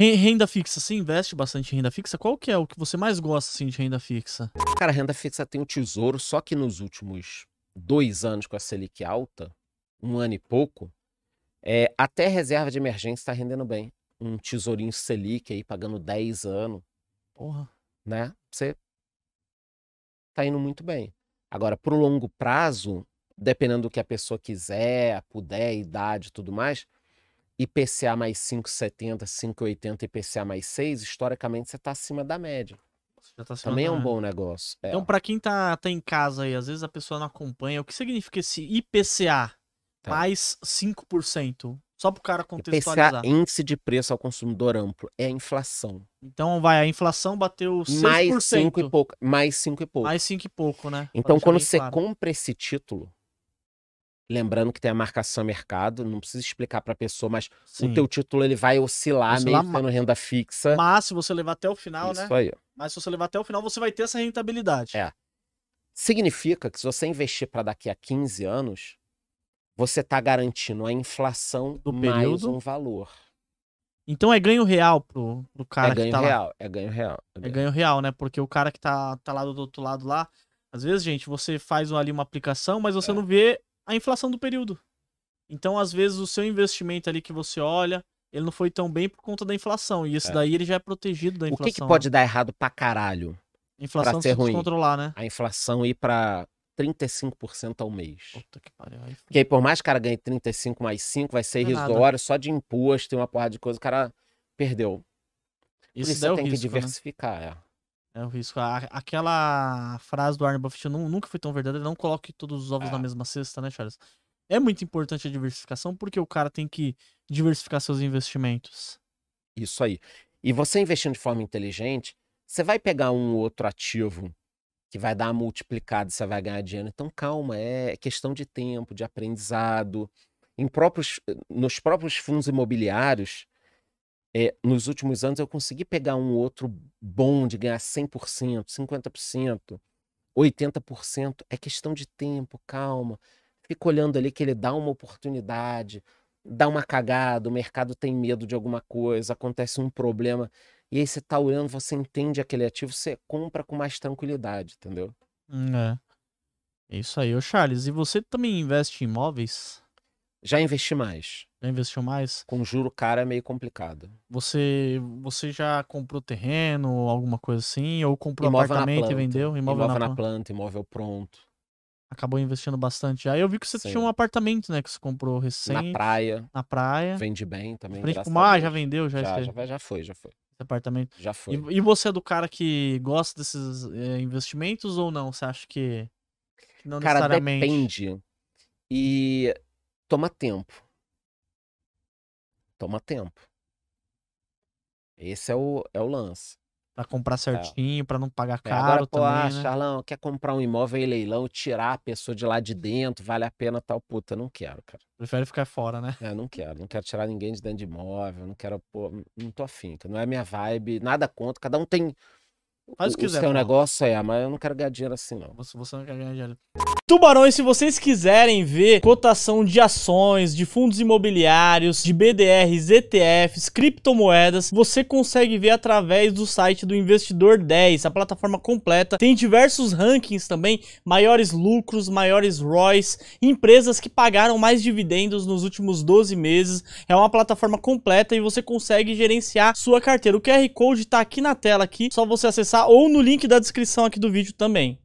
Renda fixa, você investe bastante em renda fixa? Qual que é o que você mais gosta assim, de renda fixa? Cara, renda fixa tem o um tesouro, só que nos últimos dois anos com a Selic alta, um ano e pouco, é, até reserva de emergência está rendendo bem. Um tesourinho Selic aí pagando 10 anos. Porra. Né? Você tá indo muito bem. Agora, pro longo prazo, dependendo do que a pessoa quiser, puder, idade e tudo mais, IPCA mais 5,70, 5,80, IPCA mais 6, historicamente você está acima da média. Tá Também é um bom negócio. É. Então, para quem tá, tá em casa aí, às vezes a pessoa não acompanha, o que significa esse IPCA tá. mais 5%? Só para o cara contextualizar. IPCA, índice de preço ao consumidor amplo, é a inflação. Então, vai, a inflação bateu 6%. Mais 5 e pouco. Mais 5 e pouco. Mais 5 e pouco, né? Então, quando você claro. compra esse título, Lembrando que tem a marcação mercado, não precisa explicar para a pessoa, mas Sim. o teu título ele vai oscilar, oscilar meio tendo renda fixa. Mas se você levar até o final, Isso né? Isso aí. Mas se você levar até o final, você vai ter essa rentabilidade. É. Significa que se você investir para daqui a 15 anos, você está garantindo a inflação do mais um valor. Então é ganho real pro, pro cara é ganho que tá real, lá. É ganho real, é ganho real. É, é ganho real, né? Porque o cara que tá, tá lá do outro lado lá, às vezes, gente, você faz ali uma aplicação, mas você é. não vê a inflação do período. Então, às vezes, o seu investimento ali que você olha, ele não foi tão bem por conta da inflação. E isso é. daí ele já é protegido da inflação. O que, que pode dar errado pra caralho? Inflação pra ser se ruim. controlar, né? A inflação ir pra 35% ao mês. Puta que pariu. Porque aí, por mais que o cara ganhe 35 mais 5, vai ser irrisório, é só de imposto e uma porrada de coisa, o cara perdeu. Isso, isso é tem risco, que né? diversificar, né? é. É o risco. aquela frase do Warren Buffett, eu não, nunca foi tão verdadeira, não coloque todos os ovos é. na mesma cesta, né, Charles? É muito importante a diversificação, porque o cara tem que diversificar seus investimentos. Isso aí. E você investindo de forma inteligente, você vai pegar um outro ativo que vai dar multiplicado, você vai ganhar dinheiro. Então, calma, é questão de tempo, de aprendizado. Em próprios, nos próprios fundos imobiliários, é, nos últimos anos eu consegui pegar um outro bom de ganhar 100%, 50%, 80%. É questão de tempo, calma. Fica olhando ali que ele dá uma oportunidade, dá uma cagada, o mercado tem medo de alguma coisa, acontece um problema. E aí você tá olhando, você entende aquele ativo, você compra com mais tranquilidade, entendeu? Hum, é. é. Isso aí, ô Charles. E você também investe em imóveis? Já investi mais. Já investiu mais? Com juro cara é meio complicado. Você você já comprou terreno, alguma coisa assim? Ou comprou imóvel apartamento e vendeu? Imóvel, imóvel na, na, planta, imóvel pronto. Acabou investindo bastante. Aí eu vi que você Sim. tinha um apartamento, né? Que você comprou recente. Na praia. Na praia. Vende bem também. Frente pro mar, já vendeu? Já, já, já, já foi, já foi. Esse apartamento. Já foi. E, e você é do cara que gosta desses é, investimentos ou não? Você acha que não cara, necessariamente? Depende. E toma tempo. Toma tempo. Esse é o, é o lance. Pra comprar é. certinho, é. pra não pagar é, caro agora, pô, também, ah, né? Charlão, quer comprar um imóvel em leilão, tirar a pessoa de lá de dentro, vale a pena tal, puta, não quero, cara. Prefere ficar fora, né? É, não quero, não quero tirar ninguém de dentro de imóvel, não quero, pô, não tô afim, não é minha vibe, nada contra, cada um tem Faz o que quiser. O seu mano. negócio é, mas eu não quero ganhar dinheiro assim, não. Você, você não quer ganhar dinheiro. Tubarões, se vocês quiserem ver cotação de ações, de fundos imobiliários, de BDRs, ETFs, criptomoedas, você consegue ver através do site do Investidor 10, a plataforma completa. Tem diversos rankings também, maiores lucros, maiores ROIs, empresas que pagaram mais dividendos nos últimos 12 meses. É uma plataforma completa e você consegue gerenciar sua carteira. O QR Code está aqui na tela aqui, só você acessar ou no link da descrição aqui do vídeo também.